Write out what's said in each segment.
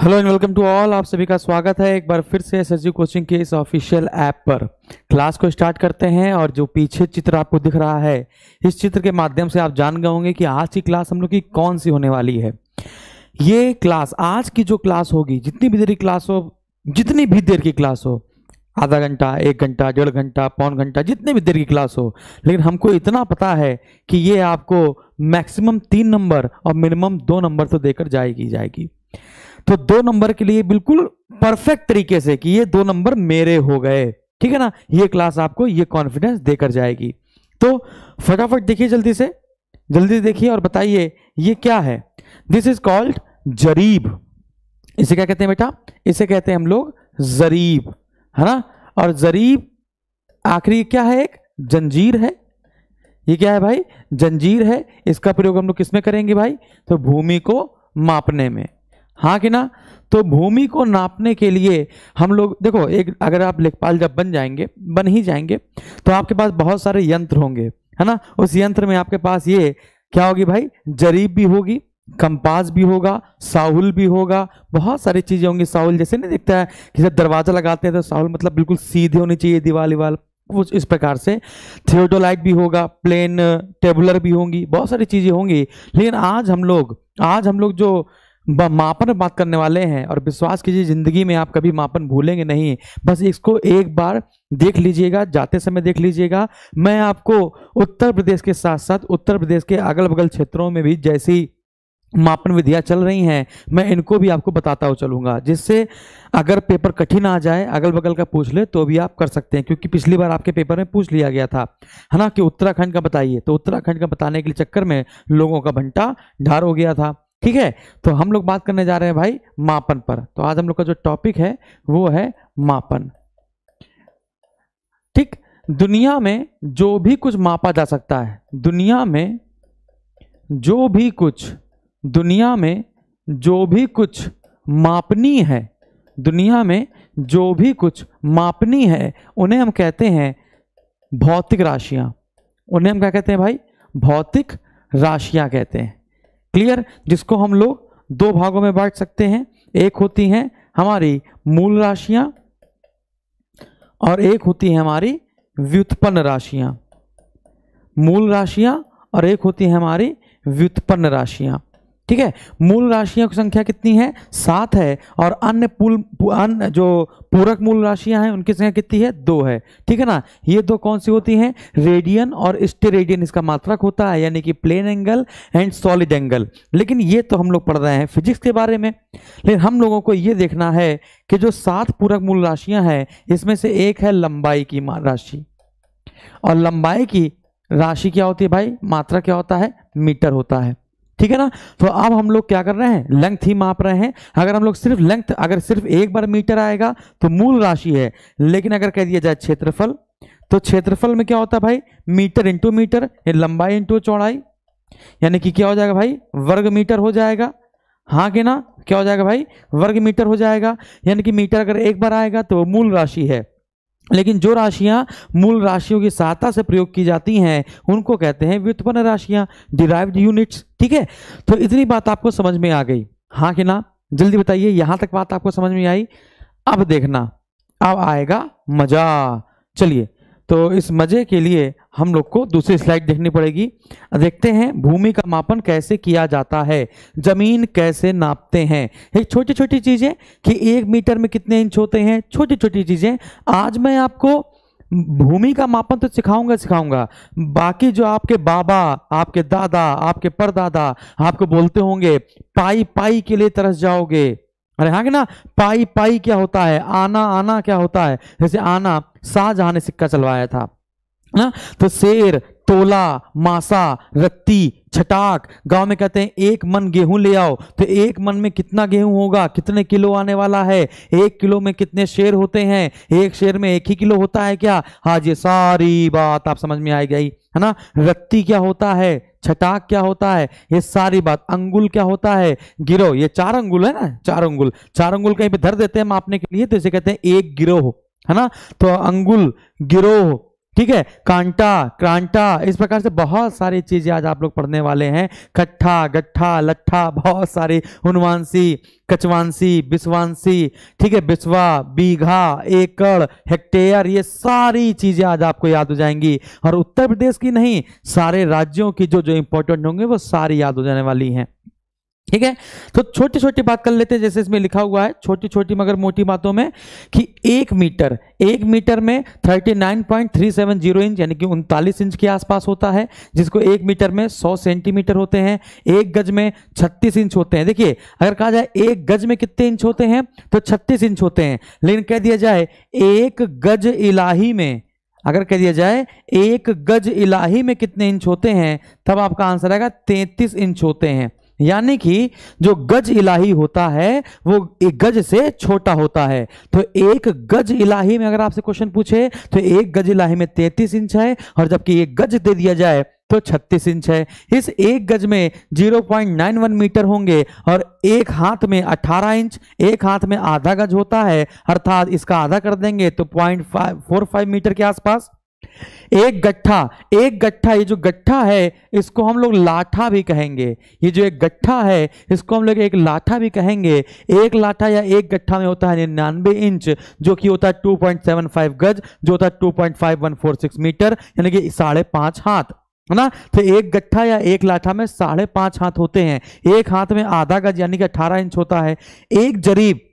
hello and welcome to all आप सभी का स्वागत है एक बार फिर से एस कोचिंग के इस ऑफिशियल ऐप पर क्लास को स्टार्ट करते हैं और जो पीछे चित्र आपको दिख रहा है इस चित्र के माध्यम से आप जान गए होंगे कि आज की क्लास हम लोग की कौन सी होने वाली है ये क्लास आज की जो क्लास होगी जितनी भी देर की क्लास हो जितनी भी देर की क्लास हो आधा घंटा एक घंटा डेढ़ घंटा पौन घंटा जितने भी देर की क्लास हो लेकिन हमको इतना पता है कि ये आपको मैक्सिमम तीन नंबर और मिनिमम दो नंबर तो देकर जाएगी जाएगी तो दो नंबर के लिए बिल्कुल परफेक्ट तरीके से कि ये दो नंबर मेरे हो गए ठीक है ना ये क्लास आपको ये कॉन्फिडेंस देकर जाएगी तो फटाफट देखिए जल्दी से जल्दी देखिए और बताइए ये क्या है दिस इज कॉल्ड जरीब इसे क्या कहते हैं बेटा इसे कहते हैं हम लोग जरीब है ना और जरीब आखिरी क्या है एक जंजीर है ये क्या है भाई जंजीर है इसका प्रयोग हम लोग किसमें करेंगे भाई तो भूमि को मापने में हाँ कि ना तो भूमि को नापने के लिए हम लोग देखो एक अगर आप लेखपाल जब बन जाएंगे बन ही जाएंगे तो आपके पास बहुत सारे यंत्र होंगे है ना उस यंत्र में आपके पास ये क्या होगी भाई जरीब भी होगी कंपास भी होगा साहुल भी होगा बहुत सारी चीज़ें होंगी साहुल जैसे नहीं दिखता है कि जब दरवाज़ा लगाते हैं तो साहुल मतलब बिल्कुल सीधे होनी चाहिए दिवाली वाल कुछ इस प्रकार से थियोडोलाइट भी होगा प्लेन टेबुलर भी होंगी बहुत सारी चीज़ें होंगी लेकिन आज हम लोग आज हम लोग जो मापन बात करने वाले हैं और विश्वास कीजिए ज़िंदगी में आप कभी मापन भूलेंगे नहीं बस इसको एक बार देख लीजिएगा जाते समय देख लीजिएगा मैं आपको उत्तर प्रदेश के साथ साथ उत्तर प्रदेश के अगल बगल क्षेत्रों में भी जैसी मापन विधियाँ चल रही हैं मैं इनको भी आपको बताता हुआ चलूँगा जिससे अगर पेपर कठिन आ जाए अगल बगल का पूछ ले तो भी आप कर सकते हैं क्योंकि पिछली बार आपके पेपर में पूछ लिया गया था है ना कि उत्तराखंड का बताइए तो उत्तराखंड का बताने के लिए चक्कर में लोगों का भंटा ढार हो गया था ठीक है तो हम लोग बात करने जा रहे हैं भाई मापन पर तो आज हम लोग का जो टॉपिक है वो है मापन ठीक दुनिया में जो भी कुछ मापा जा सकता है दुनिया में जो भी कुछ दुनिया में जो भी कुछ मापनी है दुनिया में जो भी कुछ मापनी है उन्हें हम कहते हैं भौतिक राशियां उन्हें हम क्या कहते हैं भाई भौतिक राशियां कहते हैं क्लियर जिसको हम लोग दो भागों में बांट सकते हैं एक होती हैं हमारी मूल राशियां और एक होती है हमारी व्युत्पन्न राशियां मूल राशियां और एक होती है हमारी व्युत्पन्न राशियां ठीक है मूल राशियों की संख्या कितनी है सात है और अन्य पुल अन्य जो पूरक मूल राशियां हैं उनकी संख्या कितनी है दो है ठीक है ना ये दो कौन सी होती हैं रेडियन और स्टेरेडियन इसका मात्रक होता है यानी कि plane angle and solid angle लेकिन ये तो हम लोग पढ़ रहे हैं फिजिक्स के बारे में लेकिन हम लोगों को ये देखना है कि जो सात पूरक मूल राशियां हैं इसमें से एक है लंबाई की राशि और लंबाई की राशि क्या होती है भाई मात्रा क्या होता है मीटर होता है ठीक है ना तो अब हम लोग क्या कर रहे हैं लेंथ ही माप रहे हैं अगर हम लोग सिर्फ लेंथ अगर सिर्फ एक बार मीटर आएगा तो मूल राशि है लेकिन अगर कह दिया जाए क्षेत्रफल तो क्षेत्रफल में क्या होता है भाई मीटर इंटू मीटर लंबाई इंटू चौड़ाई यानी कि क्या हो जाएगा भाई वर्ग मीटर हो जाएगा हाँ के ना क्या हो जाएगा भाई वर्ग मीटर हो जाएगा यानी कि मीटर अगर एक बार आएगा तो मूल राशि है लेकिन जो राशियां मूल राशियों की सहायता से प्रयोग की जाती हैं उनको कहते हैं व्युत्पन्न राशियां डिराइव्ड यूनिट्स ठीक है तो इतनी बात आपको समझ में आ गई हाँ कि ना जल्दी बताइए यहां तक बात आपको समझ में आई अब देखना अब आएगा मजा चलिए तो इस मजे के लिए हम लोग को दूसरी स्लाइड देखनी पड़ेगी देखते हैं भूमि का मापन कैसे किया जाता है जमीन कैसे नापते हैं एक छोटी छोटी चीज़ें कि एक मीटर में कितने इंच होते हैं छोटी छोटी चीज़ें आज मैं आपको भूमि का मापन तो सिखाऊंगा सिखाऊंगा बाकी जो आपके बाबा आपके दादा आपके परदादा आपको बोलते होंगे पाई पाई के लिए तरस जाओगे अरे हाँ ना पाई पाई क्या होता है आना आना क्या होता है जैसे आना शाहजहां ने सिक्का चलवाया था ना तो शेर तोला मासा रत्ती छटाक गांव में कहते हैं एक मन गेहूं ले आओ तो एक मन में कितना गेहूं होगा कितने किलो आने वाला है एक किलो में कितने शेर होते हैं एक शेर में एक ही किलो होता है क्या हाँ ये सारी बात आप समझ में आई गई है ना रत्ती क्या होता है छटाक क्या होता है ये सारी बात अंगुल क्या होता है गिरो ये चार अंगुल है ना चार अंगुल चार अंगुल कहीं पर धर देते हैं मापने के लिए तो इसे कहते हैं एक गिरोह है ना तो अंगुल गिरोह ठीक है कांटा क्रांटा इस प्रकार से बहुत सारी चीजें आज आप लोग पढ़ने वाले हैं कट्ठा गट्ठा लट्ठा बहुत सारे हनुमानसी कचवांशी बिस्वांसी ठीक है बिस्वा बीघा एकड़ हेक्टेयर ये सारी चीजें आज आपको याद हो जाएंगी और उत्तर प्रदेश की नहीं सारे राज्यों की जो जो इंपॉर्टेंट होंगे वो सारी याद हो जाने वाली हैं ठीक है तो छोटी छोटी बात कर लेते हैं जैसे इसमें लिखा हुआ है छोटी छोटी मगर मोटी बातों में कि एक मीटर एक मीटर में 39.370 इंच यानी कि उनतालीस इंच के आसपास होता है जिसको एक मीटर में 100 सेंटीमीटर होते हैं एक गज में 36 इंच होते हैं देखिए अगर कहा जाए एक गज में कितने इंच होते हैं तो 36 इंच होते हैं लेकिन कह दिया जाए एक गज इलाही में अगर कह दिया जाए एक गज इलाही में कितने इंच होते हैं तब आपका आंसर आएगा तैतीस इंच होते हैं यानी कि जो गज इलाही होता है वो एक गज से छोटा होता है तो एक गज इलाही में अगर आपसे क्वेश्चन पूछे तो एक गज इलाही में तैतीस इंच है और जबकि एक गज दे दिया जाए तो छत्तीस इंच है इस एक गज में zero point nine one metre होंगे और एक हाथ में अठारह इंच एक हाथ में आधा गज होता है अर्थात इसका आधा कर देंगे तो पॉइंट फाइव फोर मीटर के आसपास एक गट्ठा एक गट्ठा ये जो गट्ठा है इसको हम लोग लाठा भी कहेंगे ये जो एक गट्ठा है इसको हम लोग एक लाठा भी कहेंगे एक लाठा या एक गट्ठा में होता है निन्यानवे इंच जो कि होता है 2.75 गज जो होता है 2.5146 मीटर यानी कि साढ़े पांच हाथ है ना तो एक गट्ठा या एक लाठा में साढ़े पांच हाथ होते हैं एक हाथ में आधा गज यानी कि अठारह इंच होता है एक जरीब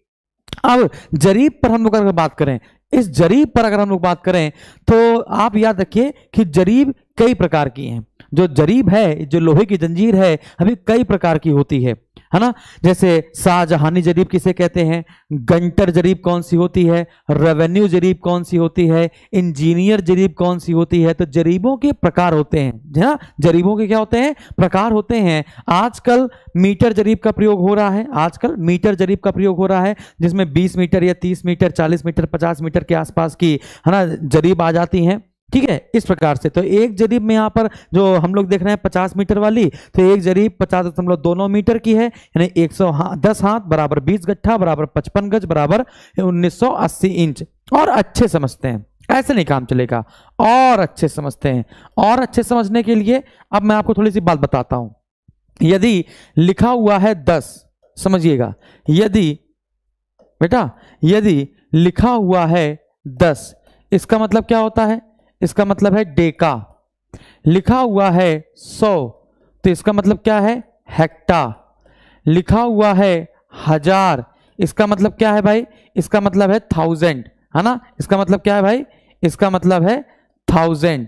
अब जरीब पर हम लोग अगर बात करें इस जरीब पर अगर हम लोग बात करें तो आप याद रखिए कि जरीब कई प्रकार की हैं जो जरीब है जो लोहे की जंजीर है अभी कई प्रकार की होती है है ना जैसे शाहजहानी जरीब किसे कहते हैं गंटर जरीब कौन सी होती है रेवेन्यू जरीब कौन सी होती है इंजीनियर जरीब कौन सी होती है तो जरीबों के प्रकार होते हैं है ना जरीबों के क्या होते हैं प्रकार होते हैं आजकल मीटर जरीब का प्रयोग हो रहा है आजकल मीटर जरीब का प्रयोग हो रहा है जिसमें बीस मीटर या तीस मीटर चालीस मीटर पचास मीटर के आसपास की है ना जरीब आ जाती हैं ठीक है इस प्रकार से तो एक जरीब में यहाँ पर जो हम लोग देख रहे हैं पचास मीटर वाली तो एक जरीब पचास दशमलव दोनों मीटर की है यानी एक सौ हाँ, दस हाथ बराबर बीस गट्ठा बराबर पचपन गज बराबर उन्नीस सौ अस्सी इंच और अच्छे समझते हैं ऐसे नहीं काम चलेगा और अच्छे समझते हैं और अच्छे समझने के लिए अब मैं आपको थोड़ी सी बात बताता हूं यदि लिखा हुआ है दस समझिएगा यदि बेटा यदि लिखा हुआ है दस इसका मतलब क्या होता है इसका मतलब है डेका लिखा हुआ है सौ तो इसका मतलब क्या है हेक्टा लिखा हुआ है हजार इसका मतलब क्या है भाई इसका मतलब है थाउजेंड है ना इसका मतलब क्या है भाई इसका मतलब है थाउजेंड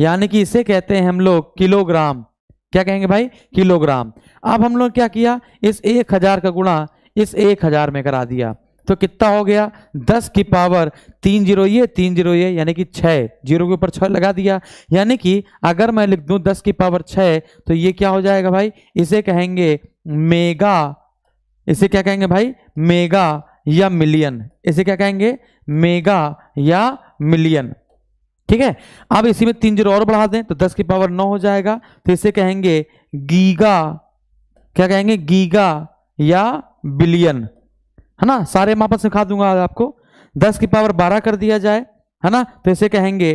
यानी कि इसे कहते हैं हम लोग किलोग्राम क्या कहेंगे भाई किलोग्राम अब हम लोग क्या किया इस एक हजार का गुणा इस एक हजार में करा दिया तो कितना हो गया दस की पावर तीन जीरो ये तीन जीरो ये यानी कि छः जीरो के ऊपर छः लगा दिया यानी कि अगर मैं लिख दूँ दस की पावर छः तो ये क्या हो जाएगा भाई इसे कहेंगे मेगा इसे क्या कहेंगे भाई मेगा या मिलियन इसे क्या कहेंगे मेगा या मिलियन ठीक है अब इसी में तीन जीरो और बढ़ा दें तो दस की पावर नौ हो जाएगा तो इसे कहेंगे गीगा क्या कहेंगे गीगा या बिलियन है ना सारे माप सिखा दूंगा आज दूंगा आपको दस की पावर बारह कर दिया जाए है ना तो इसे कहेंगे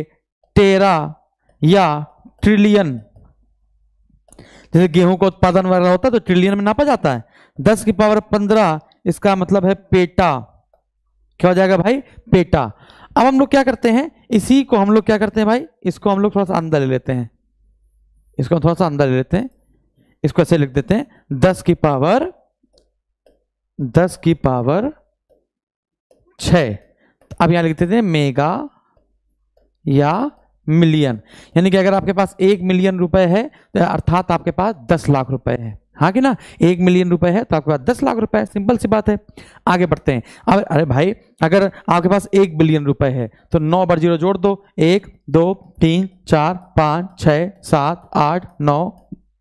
तेरा या ट्रिलियन जैसे गेहूं का उत्पादन वगैरह होता है तो ट्रिलियन में नापा जाता है दस की पावर पंद्रह इसका मतलब है पेटा क्या हो जाएगा भाई पेटा अब हम लोग क्या करते हैं इसी को हम लोग क्या करते हैं भाई इसको हम लोग थोड़ा सा अंदर ले लेते हैं इसको हम थोड़ा सा अंदर ले लेते हैं इसको ऐसे लिख देते हैं दस की पावर दस की पावर छ अब यहां लिखते थे मेगा या मिलियन यानी कि अगर आपके पास एक मिलियन रुपए है तो अर्थात आपके पास दस लाख रुपए है हाँ कि ना एक मिलियन रुपए है तो आपके पास दस लाख रुपए है सिंपल सी बात है आगे बढ़ते हैं अब अरे भाई अगर आपके पास एक बिलियन रुपए है तो नौ बार जीरो जोड़ दो एक दो तीन चार पाँच छ सात आठ नौ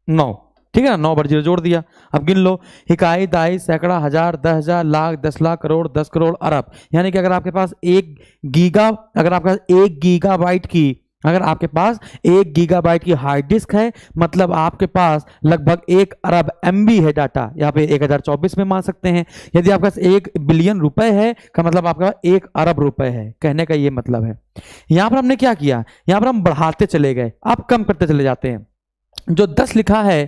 नौ ठीक है ना नौ बार जीरो जोड़ दिया अब गिन लो इकाई दाई सैकड़ा हजार दस हजार लाख दस लाख करोड़ दस करोड़ अरब यानी कि अगर आपके पास एक गीगा अगर आपके पास एक गीगा बाइट की अगर आपके पास एक गीगाबाइट की हार्ड डिस्क है मतलब आपके पास लगभग एक अरब एम है डाटा यहाँ पे एक हजार चौबीस में मान सकते हैं यदि आपके पास एक बिलियन रुपए है का मतलब आपके पास एक अरब रुपए है कहने का ये मतलब है यहाँ पर हमने क्या किया यहाँ पर हम बढ़ाते चले गए आप कम करते चले जाते हैं जो दस लिखा है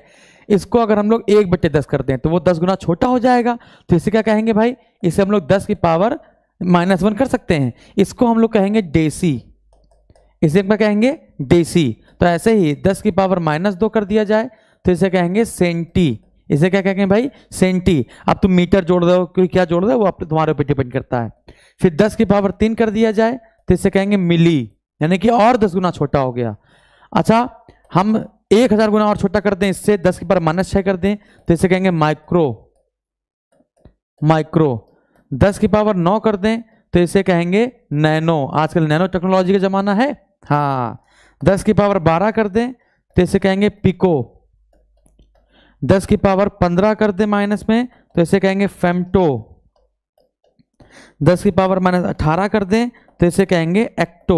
इसको अगर हम लोग एक बटे दस करते हैं तो वो दस गुना छोटा हो जाएगा तो इसे क्या कहेंगे भाई इसे हम लोग दस की पावर माइनस वन कर सकते हैं इसको हम लोग कहेंगे डेसी इसे क्या कहेंगे डेसी तो ऐसे ही दस की पावर माइनस दो कर दिया जाए तो इसे कहेंगे सेंटी इसे क्या कहेंगे भाई सेंटी अब तुम मीटर जोड़ दो क्योंकि क्या जोड़ दो वो आप तुम्हारे ऊपर डिपेंड करता है फिर दस की पावर तीन कर दिया जाए तो इसे कहेंगे मिली यानी कि और दस गुना छोटा हो गया अच्छा हम एक हजार गुना और छोटा कर दें इससे दस के पर माइनस छह कर दें तो इसे कहेंगे माइक्रो माइक्रो दस की पावर नौ कर दें तो इसे कहेंगे नैनो आजकल नैनो टेक्नोलॉजी का जमाना है हाँ दस की पावर बारह कर दें तो इसे कहेंगे पिको दस की पावर पंद्रह कर दें माइनस में तो इसे कहेंगे फेमटो दस की पावर माइनस अठारह कर दें तो इसे कहेंगे एक्टो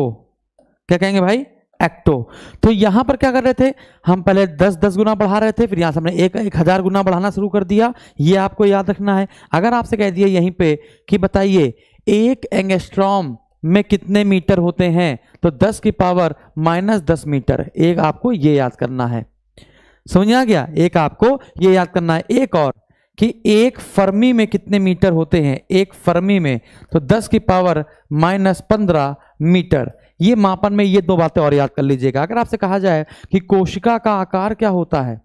क्या कहेंगे भाई एक्टो तो यहां पर क्या कर रहे थे हम पहले दस दस गुना बढ़ा रहे थे फिर यहां से हमने एक एक हजार गुना बढ़ाना शुरू कर दिया ये आपको याद रखना है अगर आपसे कह दिया यहीं पे कि बताइए एक एंगस्ट्रॉम में कितने मीटर होते हैं तो 10 की पावर माइनस दस मीटर एक आपको ये याद करना है समझ आ गया एक आपको ये याद करना है एक और कि एक फर्मी में कितने मीटर होते हैं एक फर्मी में तो दस की पावर माइनस पंद्रह मीटर ये मापन में ये दो बातें और याद कर लीजिएगा अगर आपसे कहा जाए कि कोशिका का आकार क्या होता है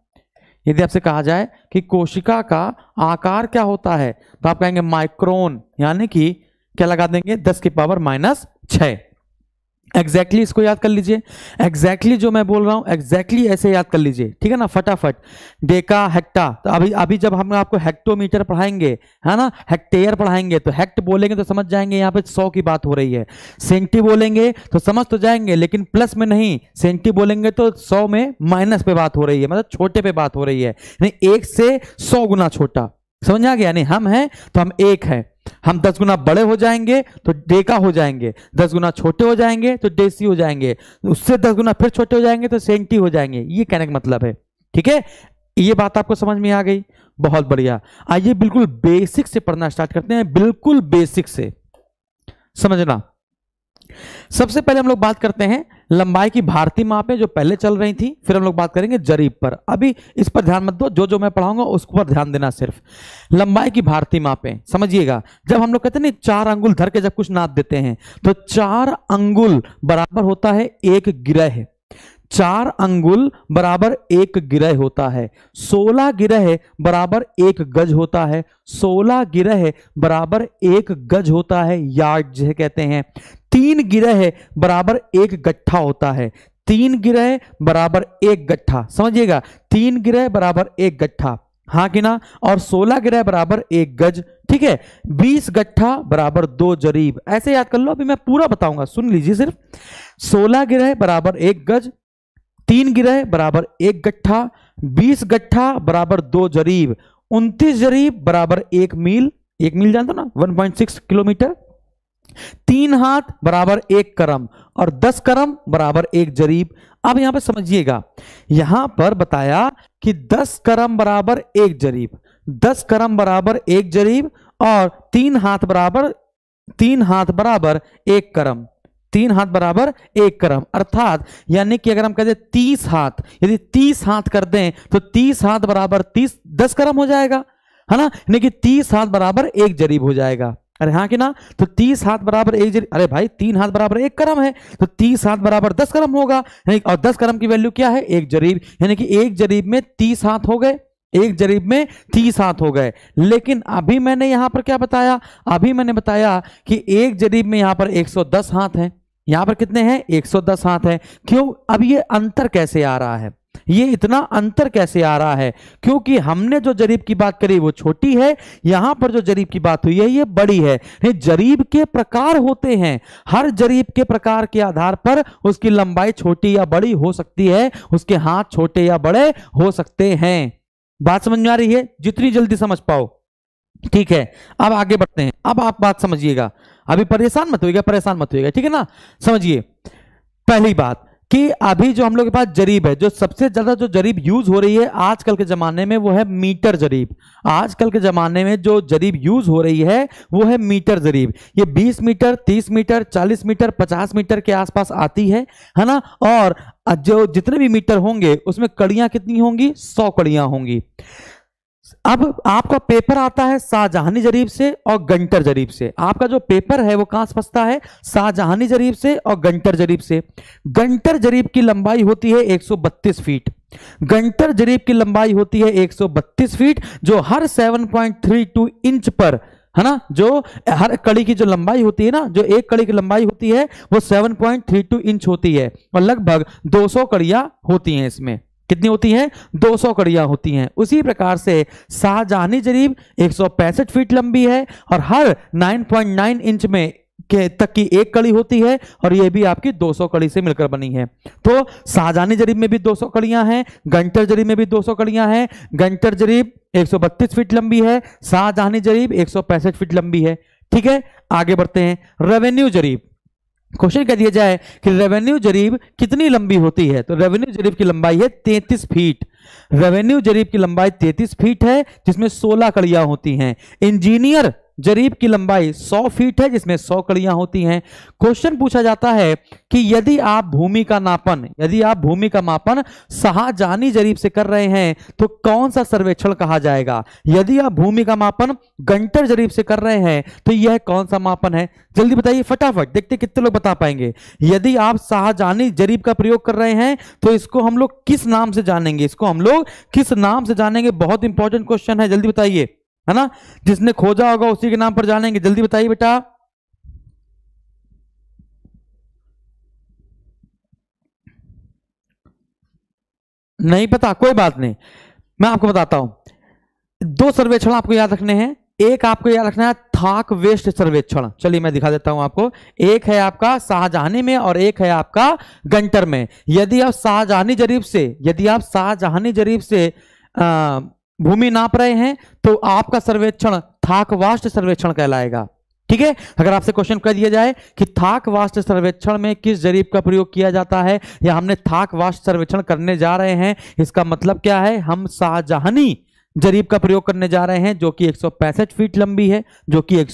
यदि आपसे कहा जाए कि कोशिका का आकार क्या होता है तो आप कहेंगे माइक्रोन यानी कि क्या लगा देंगे दस की पावर माइनस छह एग्जैक्टली exactly इसको याद कर लीजिए एग्जैक्टली exactly जो मैं बोल रहा हूँ एग्जैक्टली exactly ऐसे याद कर लीजिए ठीक है ना फटाफट डेका हेक्टा तो अभी अभी जब हम आपको हेक्टोमीटर पढ़ाएंगे है ना हेक्टेयर पढ़ाएंगे तो हेक्ट बोलेंगे तो समझ जाएंगे यहाँ पे सौ की बात हो रही है सेंटी बोलेंगे तो समझ तो जाएंगे लेकिन प्लस में नहीं सेंटी बोलेंगे तो सौ में माइनस पे बात हो रही है मतलब छोटे पे बात हो रही है नहीं एक से सौ गुना छोटा समझ आ गया नहीं हम हैं तो हम एक हैं हम दस गुना बड़े हो जाएंगे तो डे का हो जाएंगे दस गुना छोटे हो जाएंगे तो डेसी हो जाएंगे उससे दस गुना फिर छोटे हो जाएंगे तो सेंटी हो जाएंगे ये कहने का मतलब है ठीक है ये बात आपको समझ में आ गई बहुत बढ़िया आइए बिल्कुल बेसिक से पढ़ना स्टार्ट करते हैं बिल्कुल बेसिक से समझना सबसे पहले हम लोग बात करते हैं लंबाई की भारतीय मापें जो पहले चल रही थी फिर हम लोग बात करेंगे जरीब पर अभी इस पर ध्यान मत दो जो जो मैं पढ़ाऊंगा उस पर ध्यान देना सिर्फ लंबाई की भारतीय मापें समझिएगा जब हम लोग कहते हैं ना चार अंगुल धर के जब कुछ नाप देते हैं तो चार अंगुल बराबर होता है एक ग्रह चार अंगुल बराबर एक गिरह होता है सोलह गिरह बराबर एक गज होता है सोलह गिरह बराबर एक गज होता है यार्ड जिसे कहते हैं तीन गिरह बराबर एक गट्ठा होता है तीन गिरह बराबर एक गट्ठा समझिएगा तीन गिरह बराबर एक गट्ठा हाँ कि ना और 16 ग्रह बराबर एक गज ठीक है 20 गट्ठा बराबर दो जरीब ऐसे याद कर लो अभी मैं पूरा बताऊंगा सुन लीजिए सिर्फ 16 ग्रह बराबर एक गज तीन गिरह बराबर एक गट्ठा बीस गट्ठा बराबर दो जरीब उनतीस जरीब बराबर एक मील एक मील जानते ना 1.6 किलोमीटर तीन हाथ बराबर एक करम और दस करम बराबर एक जरीब अब यहां पर समझिएगा यहां पर बताया कि दस करम बराबर एक जरीब दस करम बराबर एक जरीब और तीन हाथ बराबर तीन हाथ बराबर एक करम तीन हाथ बराबर एक क्रम अर्थात यानी कि अगर हम कहते दें तीस हाथ यदि तीस हाथ कर दें तो तीस हाथ बराबर तीस दस क्रम हो जाएगा है ना यानी कि तीस हाथ बराबर एक जरीब हो जाएगा अरे हाँ कि ना तो तीस हाथ बराबर एक जरीब अरे भाई तीन हाथ बराबर एक क्रम है तो तीस हाथ बराबर दस क्रम होगा और दस क्रम की वैल्यू क्या है एक जरीब यानी कि एक जरीब में तीस हाथ हो गए एक जरीब में तीस हाथ हो गए लेकिन अभी मैंने यहां पर क्या बताया अभी मैंने बताया कि एक जरीब में यहां पर 110 हाथ हैं यहां पर कितने हैं 110 हाथ है क्यों अब ये अंतर कैसे आ रहा है ये इतना अंतर कैसे आ रहा है क्योंकि हमने जो जरीब की बात करी वो छोटी है यहां पर जो जरीब की बात हुई है ये बड़ी है जरीब के प्रकार होते हैं हर जरीब के प्रकार के आधार पर उसकी लंबाई छोटी या बड़ी हो सकती है उसके हाथ छोटे या बड़े हो सकते हैं बात समझ में आ रही है जितनी जल्दी समझ पाओ ठीक है अब आगे बढ़ते हैं अब आप बात समझिएगा अभी परेशान मत होइएगा परेशान मत होइएगा ठीक है ना समझिए पहली बात कि अभी जो हम लोग के पास जरीब है जो सबसे ज्यादा जो जरीब यूज हो रही है आजकल के जमाने में वो है मीटर जरीब आजकल के जमाने में जो जरीब यूज हो रही है वो है मीटर जरीब ये 20 मीटर 30 मीटर 40 मीटर 50 मीटर के आसपास आती है है ना और जो जितने भी मीटर होंगे उसमें कड़ियां कितनी होंगी सौ कड़ियां होंगी अब आपका पेपर आता है शाहजहानी जरीब से और गंटर जरीब से आपका जो पेपर है वो कहां से फंसता है शाहजहानी जरीब से और गंटर जरीब से गंटर जरीब की लंबाई होती है 132 फीट गंटर जरीब की लंबाई होती है 132 फीट जो हर 7.32 इंच पर है ना जो हर कड़ी की जो लंबाई होती है ना जो एक कड़ी की लंबाई होती है वो 7.32 इंच होती है और लगभग 200 कड़ियां होती हैं इसमें कितनी होती हैं 200 कड़ियाँ होती हैं उसी प्रकार से शाहजहानी जरीब एक फीट लंबी है और हर 9.9 इंच में के तक की एक कड़ी होती है और यह भी आपकी 200 कड़ी से मिलकर बनी है तो शाहजहानी जरीब में भी 200 कड़ियां हैं गंटर जरीब में भी 200 कड़ियां हैं गंटर जरीब एक फीट लंबी है शाहजहानी जरीब एक फीट लंबी है ठीक है आगे बढ़ते हैं रेवेन्यू जरीब क्वेश्चन कह दिया जाए कि रेवेन्यू जरीब कितनी लंबी होती है तो रेवेन्यू जरीब की लंबाई है तैतीस फीट रेवेन्यू जरीब की लंबाई तैतीस फीट है जिसमें सोलह कड़ियां होती हैं इंजीनियर जरीब की लंबाई 100 फीट है जिसमें 100 कड़ियां होती हैं क्वेश्चन पूछा जाता है कि यदि आप भूमि का नापन यदि आप भूमि का मापन शाहजहानी जरीब से कर रहे हैं तो कौन सा सर्वेक्षण कहा जाएगा यदि आप भूमि का मापन गंटर जरीब से कर रहे हैं तो यह कौन सा मापन है जल्दी बताइए फटाफट देखते कितने लोग बता पाएंगे यदि आप शाहजहानी जरीब का प्रयोग कर रहे हैं तो इसको हम लोग किस नाम से जानेंगे इसको हम लोग किस नाम से जानेंगे बहुत इंपॉर्टेंट क्वेश्चन है जल्दी बताइए है ना जिसने खोजा होगा उसी के नाम पर जानेंगे जल्दी बताइए बेटा नहीं पता कोई बात नहीं मैं आपको बताता हूं दो सर्वेक्षण आपको याद रखने हैं एक आपको याद रखना है थाक वेस्ट सर्वेक्षण चलिए मैं दिखा देता हूं आपको एक है आपका शाहजहानी में और एक है आपका गंटर में यदि आप शाहजहानी जरीब से यदि आप शाहजहानी जरीब से आ, भूमि नाप रहे हैं तो आपका सर्वेक्षण थाक वास्ट सर्वेक्षण कहलाएगा ठीक है अगर आपसे क्वेश्चन कर दिया जाए कि थाक वास्ट सर्वेक्षण में किस जरीब का प्रयोग किया जाता है या हमने थाक वास्ट सर्वेक्षण करने जा रहे हैं इसका मतलब क्या है हम शाहजहानी जरीब का प्रयोग करने जा रहे हैं जो कि एक फीट लंबी है जो कि एक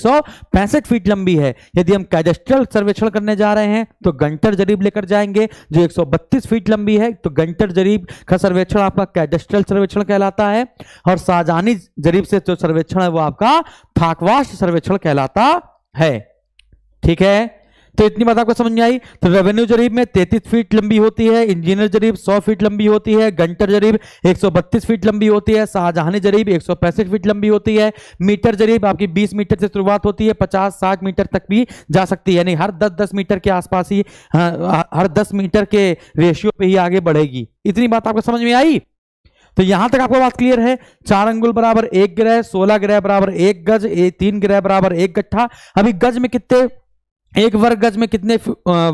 फीट लंबी है यदि हम कैडेस्ट्रल सर्वेक्षण करने जा रहे हैं तो गंटर जरीब लेकर जाएंगे जो 132 फीट लंबी है तो गंटर जरीब का सर्वेक्षण आपका कैडेस्ट्रल सर्वेक्षण कहलाता है और साजानी जरीब से जो सर्वेक्षण है वो आपका थाकवास सर्वेक्षण कहलाता है ठीक है तो इतनी बात आपको समझ में आई तो रेवेन्यू जरीब में 33 फीट लंबी होती है इंजीनियर जरीब 100 फीट लंबी होती है गंटर जरीब 132 फीट लंबी होती है शाहजहानी जरीब एक फीट लंबी होती है मीटर जरीब आपकी 20 मीटर से शुरुआत होती है 50-60 मीटर तक भी जा सकती है यानी हर 10-10 मीटर के आसपास ही हाँ, हाँ, हर 10 मीटर के रेशियो पे ही आगे बढ़ेगी इतनी बात आपको समझ में आई तो यहां तक आपको बात क्लियर है चार अंगुल बराबर एक ग्रह सोलह ग्रह बराबर एक गज तीन ग्रह बराबर एक गठा अभी गज में कितने एक वर्ग गज में कितने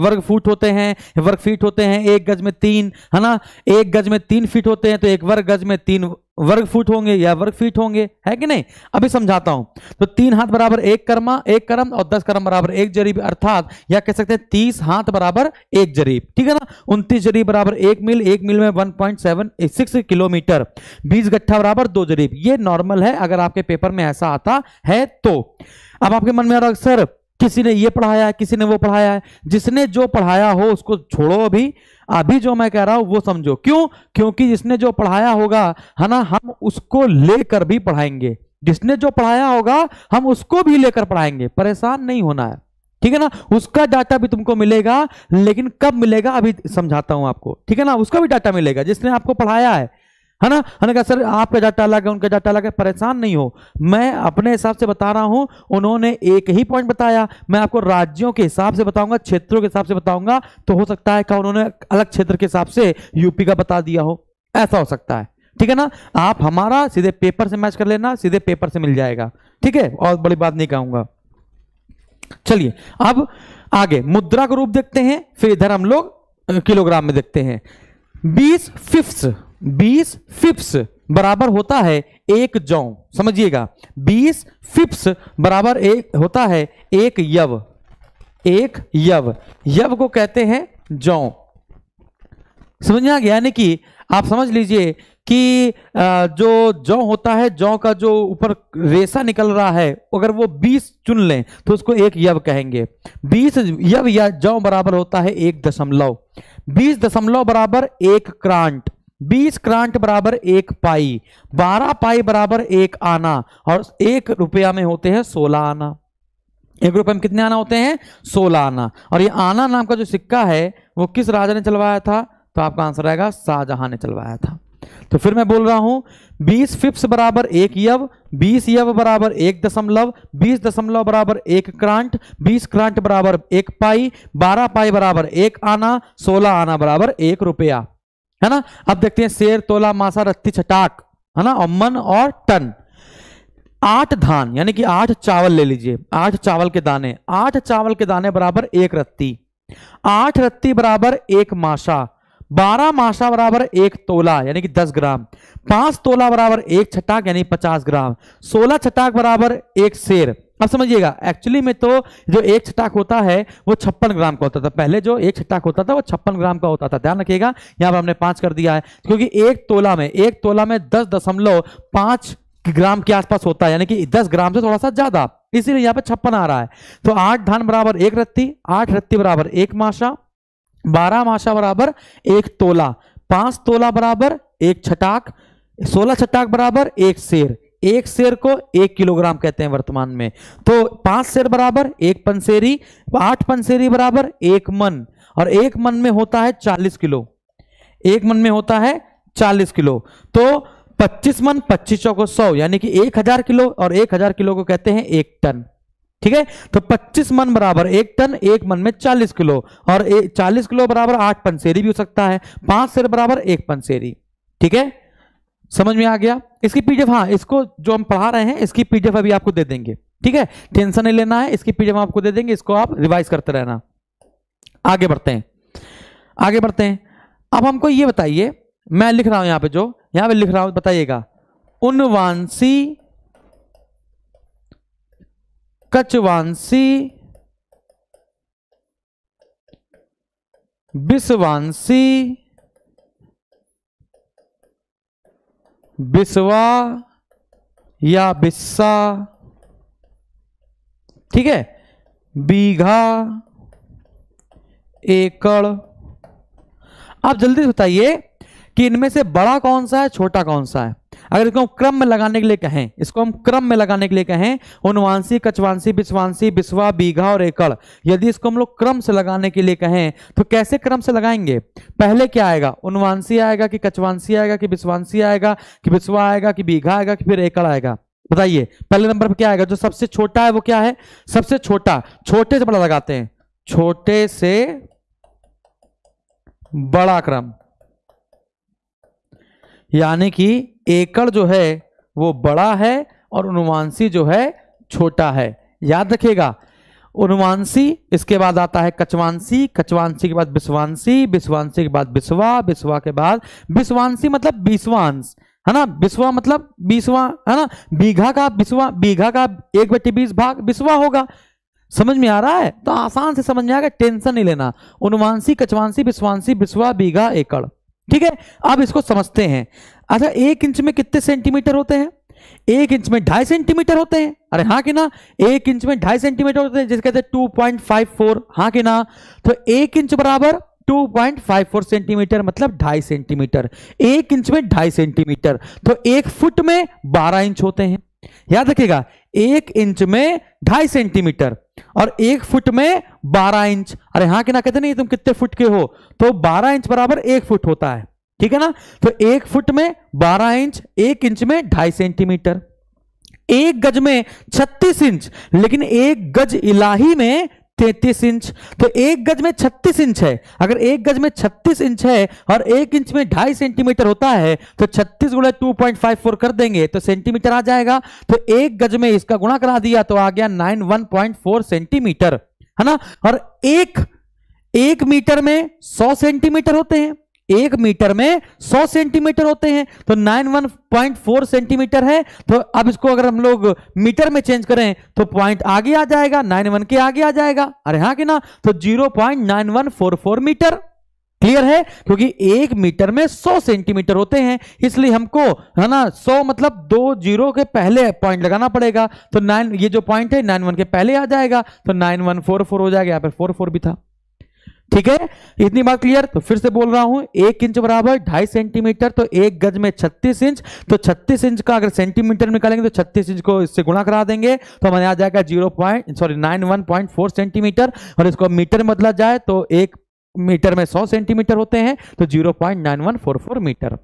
वर्ग फुट होते हैं वर्ग फीट होते हैं एक गज में तीन है ना एक गज में तीन फीट होते हैं तो एक वर्ग गज में तीन वर्ग फुट होंगे या वर्ग फीट होंगे है कि नहीं अभी समझाता हूं तो तीन हाथ बराबर एक कर्मा एक कर्म और दस कर्म बराबर एक जरीब अर्थात या कह सकते हैं तीस हाथ बराबर एक जरीब ठीक है ना उनतीस जरीब बराबर एक मील एक मील में one point seven six kilometre बीस गट्ठा बराबर दो जरीब ये नॉर्मल है अगर आपके पेपर में ऐसा आता है तो अब आपके मन में आ रहा सर किसी ने ये पढ़ाया है किसी ने वो पढ़ाया है जिसने जो पढ़ाया हो उसको छोड़ो अभी अभी जो मैं कह रहा हूं वो समझो क्यों क्योंकि जिसने जो पढ़ाया होगा है ना हम उसको लेकर भी पढ़ाएंगे जिसने जो पढ़ाया होगा हम उसको भी लेकर पढ़ाएंगे परेशान नहीं होना है ठीक है ना उसका डाटा भी तुमको मिलेगा लेकिन कब मिलेगा अभी समझाता हूं आपको ठीक है ना उसका भी डाटा मिलेगा जिसने आपको पढ़ाया है है ना हमने कहा सर आपका डाटा अलग है उनका डाटा अलग है परेशान नहीं हो मैं अपने हिसाब से बता रहा हूं उन्होंने एक ही पॉइंट बताया मैं आपको राज्यों के हिसाब से बताऊंगा क्षेत्रों के हिसाब से बताऊंगा तो हो सकता है क्या उन्होंने अलग क्षेत्र के हिसाब से यूपी का बता दिया हो ऐसा हो सकता है ठीक है ना आप हमारा सीधे पेपर से मैच कर लेना सीधे पेपर से मिल जाएगा ठीक है और बड़ी बात नहीं कहूंगा चलिए अब आगे मुद्रा का रूप देखते हैं फिर इधर हम लोग किलोग्राम में देखते हैं बीस फिफ्थ बीस फिप्स बराबर होता है एक जौ समझिएगा बीस फिप्स बराबर एक होता है एक यव एक यव यव को कहते हैं जौ समझ में यानी कि आप समझ लीजिए कि जो जौ होता है जौ का जो ऊपर रेशा निकल रहा है अगर वो 20 चुन लें तो उसको एक यव कहेंगे 20 यव या जौ बराबर होता है एक दशमलव 20 दशमलव बराबर एक क्रांट बीस क्रांट बराबर एक पाई बारह पाई बराबर एक आना और एक रुपया में होते हैं सोलह आना एक रुपये में कितने आना होते हैं सोलह आना और ये आना नाम का जो सिक्का है वो किस राजा ने चलवाया था तो आपका आंसर आएगा शाहजहां ने चलवाया था तो फिर मैं बोल रहा हूं बीस फिप्स बराबर एक यव बीस यव बराबर एक दशमलव बीस दशमलव बराबर एक क्रांट बीस क्रांट बराबर एक पाई बारह पाई बराबर एक आना सोलह आना बराबर एक रुपया है ना अब देखते हैं शेर तोला मासा रत्ती छटाक है ना और मन और टन आठ धान यानी कि आठ चावल ले लीजिए आठ चावल के दाने आठ चावल के दाने बराबर एक रत्ती आठ रत्ती बराबर एक माशा बारह माशा बराबर एक तोला यानी कि दस ग्राम पांच तोला बराबर एक छटाक यानी पचास ग्राम सोलह छटाक बराबर एक शेर अब समझिएगा एक्चुअली में तो जो एक छटाक होता है वो छप्पन ग्राम का होता था पहले जो एक छटाक होता था वो छप्पन ग्राम का होता था ध्यान रखिएगा यहाँ पर हमने पांच कर दिया है क्योंकि एक तोला में एक तोला में दस दशमलव पांच ग्राम के आसपास होता है यानी कि दस ग्राम से थोड़ा सा ज्यादा इसीलिए यहाँ पे छप्पन आ रहा है तो आठ धान बराबर एक रत्ती आठ रत्ती बराबर एक माशा बारह माशा बराबर एक तोला पांच तोला बराबर एक छटाक सोलह छटाक बराबर एक शेर एक शेर को एक किलोग्राम कहते हैं वर्तमान में तो पांच शेर बराबर एक पंसेरी आठ पंसेरी बराबर एक मन और एक मन में होता है चालीस किलो एक मन में होता है चालीस किलो तो पच्चीस मन पच्चीस चौको सौ यानी कि एक हजार किलो और एक हजार किलो को कहते हैं एक टन ठीक है तो पच्चीस मन बराबर एक टन एक मन में चालीस किलो और चालीस किलो बराबर आठ पंसेरी भी हो सकता है पांच शेर बराबर एक पंसेरी ठीक है समझ में आ गया इसकी पीडीएफ हाँ इसको जो हम पढ़ा रहे हैं इसकी पीडीएफ अभी आपको दे देंगे ठीक है टेंशन नहीं लेना है इसकी पीडीएफ आपको दे देंगे इसको आप रिवाइज करते रहना आगे बढ़ते हैं आगे बढ़ते हैं अब हमको ये बताइए मैं लिख रहा हूं यहां पे जो यहां पे लिख रहा हूं बताइएगा उनवांसी कचवानसी बिस्वांसी बिस्वा या बिस्सा ठीक है बीघा एकड़ आप जल्दी बताइए कि इनमें से बड़ा कौन सा है छोटा कौन सा है अगर इसको हम क्रम में लगाने के लिए कहें इसको हम क्रम में लगाने के लिए कहें उनवांशी कचवांशी बिछवांशी बिस्वा बीघा और एकड़ यदि इसको हम लोग क्रम से लगाने के लिए कहें तो कैसे क्रम से लगाएंगे पहले क्या आएगा उनवांशी आएगा कि कचवांशी आएगा कि बिस्वांशी आएगा कि बिस्वा आएगा कि बीघा आएगा कि फिर एकड़ आएगा बताइए पहले नंबर पर क्या आएगा जो सबसे छोटा है वो क्या है सबसे छोटा छोटे से बड़ा लगाते हैं छोटे से बड़ा क्रम यानी कि एकड़ जो है वो बड़ा है और अनुवांशी जो है छोटा है याद रखिएगा अनुवांशी इसके बाद आता है कचवांशी कचवांशी के बाद विश्वांशी विश्वांशी के बाद विश्वा विश्वा के बाद विश्वांशी मतलब विश्वांश है ना विश्वा मतलब बीसवा है ना बीघा का विश्वा बीघा का एक बट्टी बीस भाग विश्वा होगा समझ में आ रहा है तो आसान से समझ में आएगा टेंशन नहीं लेना अनुवांशी कचवांशी विश्वांशी विश्वा बीघा एकड़ ठीक है अब इसको समझते हैं अच्छा एक इंच में कितने सेंटीमीटर होते हैं एक इंच में ढाई सेंटीमीटर होते हैं अरे हाँ कि ना एक इंच में ढाई सेंटीमीटर होते हैं जिसके कहते टू पॉइंट फाइव फोर हाँ कि ना तो एक इंच बराबर 2.54 सेंटीमीटर मतलब ढाई सेंटीमीटर एक इंच में ढाई सेंटीमीटर तो एक फुट में 12 इंच होते हैं याद रखिएगा एक इंच में ढाई सेंटीमीटर और एक फुट में बारह इंच अरे हाँ कि ना कहते नहीं तुम कितने फुट के हो तो बारह इंच बराबर एक फुट होता है ठीक है ना तो एक फुट में बारह इंच एक इंच में ढाई सेंटीमीटर एक गज में छत्तीस इंच लेकिन एक गज इलाही में तैतीस इंच तो एक गज में छत्तीस इंच है अगर एक गज में छत्तीस इंच है और एक इंच में ढाई सेंटीमीटर होता है तो छत्तीस गुणा टू पॉइंट फाइव फोर कर देंगे तो सेंटीमीटर आ जाएगा तो एक गज में इसका गुणा करा दिया तो आ गया nine one point four centimetre है ना और एक एक मीटर में सौ सेंटीमीटर होते हैं एक मीटर में 100 सेंटीमीटर होते हैं तो 91.4 सेंटीमीटर है तो अब इसको अगर हम लोग मीटर में चेंज करें तो पॉइंट आगे आ जाएगा 91 के आगे आ जाएगा अरे हाँ कि ना तो 0.9144 मीटर क्लियर है क्योंकि एक मीटर में 100 सेंटीमीटर होते हैं इसलिए हमको है ना 100 मतलब दो जीरो के पहले पॉइंट लगाना पड़ेगा तो नाइन ये जो पॉइंट है नाइन के पहले आ जाएगा तो नाइन हो जाएगा यहाँ पर फोर भी था ठीक है इतनी बात क्लियर तो फिर से बोल रहा हूं एक इंच बराबर ढाई सेंटीमीटर तो एक गज में छत्तीस इंच तो छत्तीस इंच का अगर सेंटीमीटर निकालेंगे तो छत्तीस इंच को इससे गुणा करा देंगे तो हमारे आ जाएगा zero point sorry nine one point four centimetre और इसको मीटर में बदला जाए तो एक मीटर में सौ सेंटीमीटर होते हैं तो zero point nine one four four metre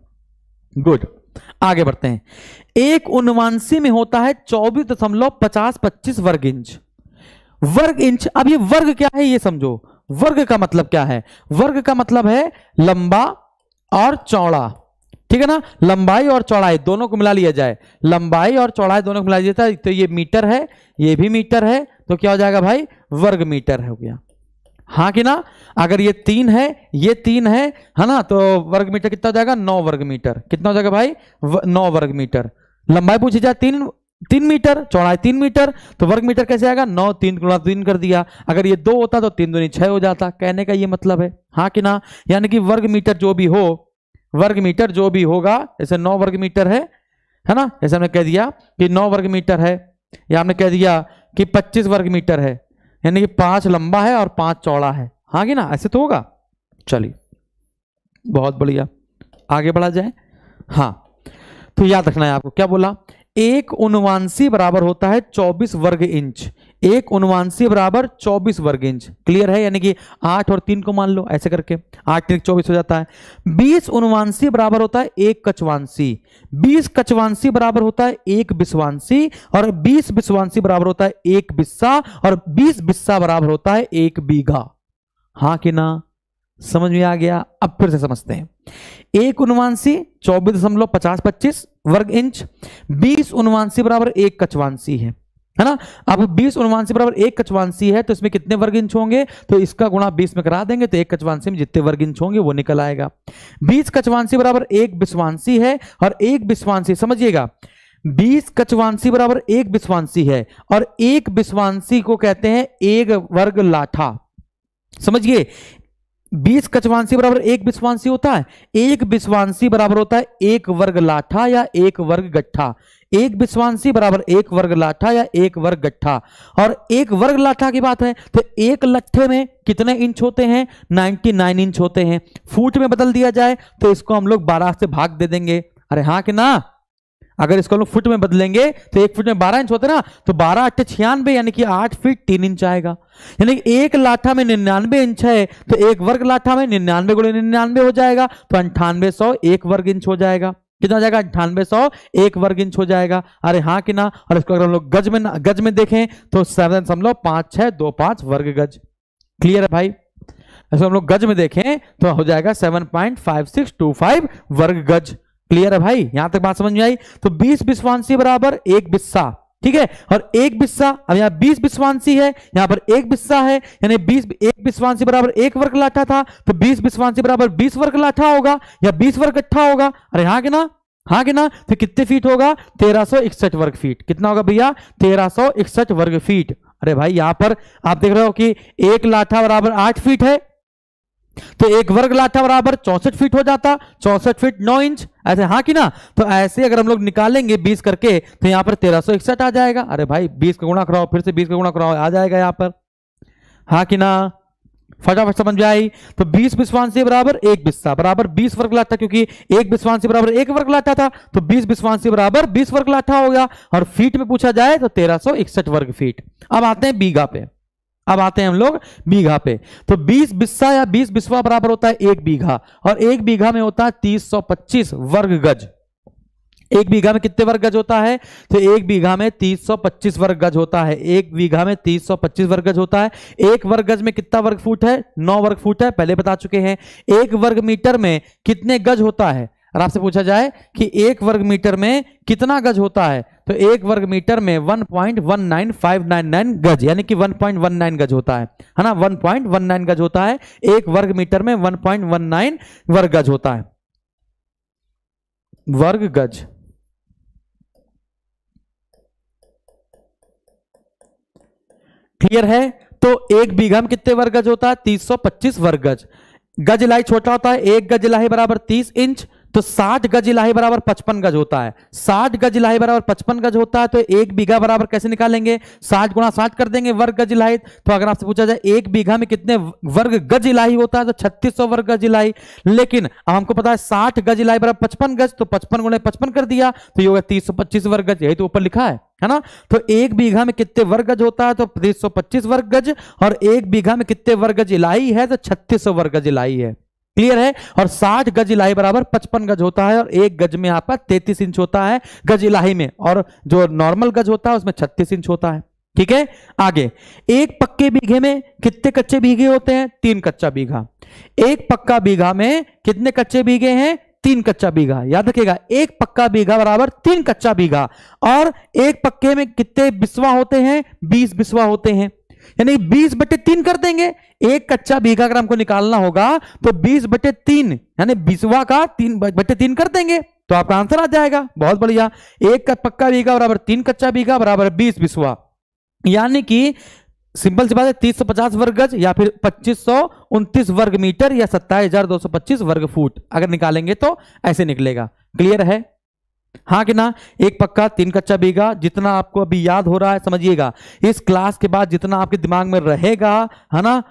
good आगे बढ़ते हैं एक उन्वांशी में होता है चौबीस दशमलव पचास पच्चीस वर्ग इंच वर्ग इंच अब ये वर्ग क्या है ये समझो वर्ग का मतलब क्या है वर्ग का मतलब है लंबा और चौड़ा ठीक है ना लंबाई और चौड़ाई दोनों को मिला लिया जाए लंबाई और चौड़ाई दोनों को मिला लिया जाए तो ये मीटर है ये भी मीटर है तो क्या हो जाएगा भाई वर्ग मीटर हो गया हाँ कि ना अगर ये तीन है ये तीन है है ना तो वर्ग मीटर कितना हो जाएगा नौ वर्ग मीटर कितना हो जाएगा भाई नौ वर्ग मीटर लंबाई पूछी जाए तीन तीन मीटर चौड़ाई तीन मीटर तो वर्ग मीटर कैसे आएगा नौ तीन गुणा तीन कर दिया अगर ये दो होता तो तीन दुनी छह हो जाता कहने का ये मतलब है हाँ कि ना यानी कि वर्ग मीटर जो भी हो वर्ग मीटर जो भी होगा जैसे नौ वर्ग मीटर है है ना जैसे हमने कह दिया कि नौ वर्ग मीटर है या हमने कह दिया कि पच्चीस वर्ग मीटर है यानी कि पांच लंबा है और पांच चौड़ा है हाँ कि ना ऐसे तो होगा चलिए बहुत बढ़िया आगे बढ़ा जाए हाँ तो याद रखना है आपको क्या बोला एक उनवांसी बराबर होता है चौबीस वर्ग इंच एक उनवांसी बराबर चौबीस वर्ग इंच क्लियर है यानी कि आठ और तीन को मान लो ऐसे करके आठ तीन चौबीस हो जाता है बीस उनवांसी बराबर होता है एक कचवांशी बीस कचवांशी बराबर होता है एक विश्वांशी और बीस विश्वांशी बराबर होता है एक बिस्सा और बीस बिस्सा बराबर होता है एक बीघा हा कि ना समझ में आ गया अब फिर से समझते हैं एक उन्वांशी चौबीस दशमलव पचास पच्चीस वर्ग इंच बीस उन्वांशी बराबर एक कचवांशी है है ना अब 20 उन्वांशी बराबर एक कचवांशी है तो इसमें कितने वर्ग इंच होंगे तो इसका गुणा 20 में करा देंगे तो एक कचवांशी में जितने वर्ग इंच होंगे वो निकल आएगा 20 कचवांशी बराबर एक विश्वांशी है और एक विश्वांशी समझिएगा 20 कचवांशी बराबर एक विश्वांशी है और एक विश्वांशी को कहते हैं एक वर्ग लाठा समझिए बीस कचवांशी बराबर एक विश्वांशी होता है एक विश्वांशी बराबर होता है एक वर्ग लाठा या एक वर्ग गठा एक विश्वांशी बराबर एक वर्ग लाठा या एक वर्ग गठा और एक वर्ग लाठा की बात है तो एक लट्ठे में कितने इंच होते हैं 99 इंच होते हैं फुट में बदल दिया जाए तो इसको हम लोग बारह से भाग दे देंगे अरे हाँ कि ना अगर इसको लोग फुट में बदलेंगे तो एक फुट में बारह इंच होता है ना तो बारह अट्ठे छियानवे यानी कि आठ फीट तीन इंच आएगा यानी कि एक लाठा में निन्यानवे इंच है तो एक वर्ग लाठा में निन्यानवे गुड़े निन्यानवे हो जाएगा तो अंठानवे सौ एक वर्ग इंच हो जाएगा कितना जाएगा अंठानवे सौ एक वर्ग इंच हो जाएगा अरे हाँ कि ना और इसको अगर हम लोग गज में गज में देखें तो सेवन दशमलव पांच छह दो पांच वर्ग गज क्लियर है भाई ऐसे हम लोग गज में देखें तो हो जाएगा seven point five six two five वर्ग गज क्लियर है भाई यहां तक बात समझ में आई तो बीस विश्वांसी बराबर एक बिस्सा ठीक है और एक बिस्सा अब यहाँ बीस विश्वांसी है यहाँ पर एक बिस्सा है यानी बीस एक विश्वांसी बराबर एक वर्ग लाठा था तो बीस विश्वांसी बराबर बीस वर्ग लाठा होगा या बीस वर्ग अट्ठा होगा अरे हाँ के ना हाँ के ना तो कितने फीट होगा तेरह सौ इकसठ वर्ग फीट कितना होगा भैया तेरह सौ इकसठ वर्ग फीट अरे भाई यहाँ पर आप देख रहे हो कि एक लाठा बराबर आठ फीट है तो एक वर्ग लाठा बराबर चौसठ फीट हो जाता चौसठ फीट नौ इंच ऐसे हाँ कि ना तो ऐसे अगर हम लोग निकालेंगे बीस करके तो यहां पर तेरह सौ इकसठ आ जाएगा अरे भाई बीस का गुणा कराओ फिर से बीस का गुणा कराओ आ जाएगा यहां पर हाँ कि ना फटाफट समझ में आई तो बीस विश्वांशी बराबर एक बिस्सा बराबर बीस वर्ग लाठा क्योंकि एक विश्वांशी बराबर एक वर्ग लाठा था तो बीस विश्वांशी बराबर बीस वर्ग लाठा हो गया और फीट में पूछा जाए तो तेरह वर्ग फीट अब आते हैं बीघा पे अब आते हैं हम लोग बीघा पे तो 20 बिस्सा या 20 बिस्वा बराबर होता है एक बीघा और एक बीघा में होता है 325 वर्ग गज एक बीघा में कितने वर्ग गज होता है तो एक बीघा में 325 वर्ग गज होता है एक बीघा में 325 वर्ग गज होता है एक वर्ग गज में कितना वर्ग फुट है नौ वर्ग फुट है पहले बता चुके हैं एक वर्ग मीटर में कितने गज होता है आपसे पूछा जाए कि एक वर्ग मीटर में कितना गज होता है तो एक वर्ग मीटर में वन पॉइंट नाइन गज यानी कि नाइन गज होता है है ना नाइन गज होता है एक वर्ग मीटर में वन पॉइंट नाइन वर्ग गज होता है वर्ग गज क्लियर है तो एक बीघा में कितने वर्ग गज होता है तीस पच्चीस वर्ग गज गज लाई छोटा होता है एक गज लाही बराबर तीस इंच तो 60 गज इलाही बराबर 55 गज होता है 60 गज इलाही बराबर 55 गज होता है तो एक बीघा बराबर कैसे निकालेंगे 60 गुणा साठ कर देंगे वर्ग गज इलाही तो अगर आपसे पूछा जाए एक बीघा में कितने वर्ग गज इलाही होता है तो छत्तीस वर्ग गज इलाही लेकिन अब हमको पता है साठ गज इलाही बराबर पचपन गज तो पचपन गुणे पचपन कर दिया तो ये होगा तीस वर्ग गज यही तो ऊपर लिखा है है ना तो एक बीघा में कितने वर्ग गज होता है तो तीन वर्ग गज और एक बीघा में कितने वर्ग गज इलाही है तो छत्तीस वर्ग गज इलाही है क्लियर है और साठ गज इलाही बराबर पचपन गज होता है और एक गज में आपका तैतीस इंच होता है गज इलाही में और जो नॉर्मल गज होता है उसमें छत्तीस इंच होता है ठीक है आगे एक पक्के बीघे में कितने कच्चे बीघे होते हैं तीन कच्चा बीघा एक पक्का बीघा में कितने कच्चे बीघे हैं तीन कच्चा बीघा याद रखिएगा एक पक्का बीघा बराबर तीन कच्चा बीघा और एक पक्के में कितने बिस्वा होते हैं बीस बिस्वा होते हैं यानी बीस बटे तीन कर देंगे एक कच्चा बीघा अगर हमको निकालना होगा तो बीस बटे तीन यानी बीसवा का तीन बटे तीन कर देंगे तो आपका आंसर आ जाएगा बहुत बढ़िया एक का पक्का बीघा बराबर तीन कच्चा बीघा बराबर बीस बीसवा यानी कि सिंपल सी बात है तीस सौ पचास वर्ग गज या फिर पच्चीस सौ उनतीस वर्ग मीटर या सत्ताईस हजार दो सौ पच्चीस वर्ग फुट अगर निकालेंगे तो ऐसे निकलेगा क्लियर है हाँ कि ना एक पक्का तीन कच्चा बीघा जितना आपको अभी याद हो रहा है समझिएगा इस क्लास के बाद जितना आपके दिमाग में रहेगा है ना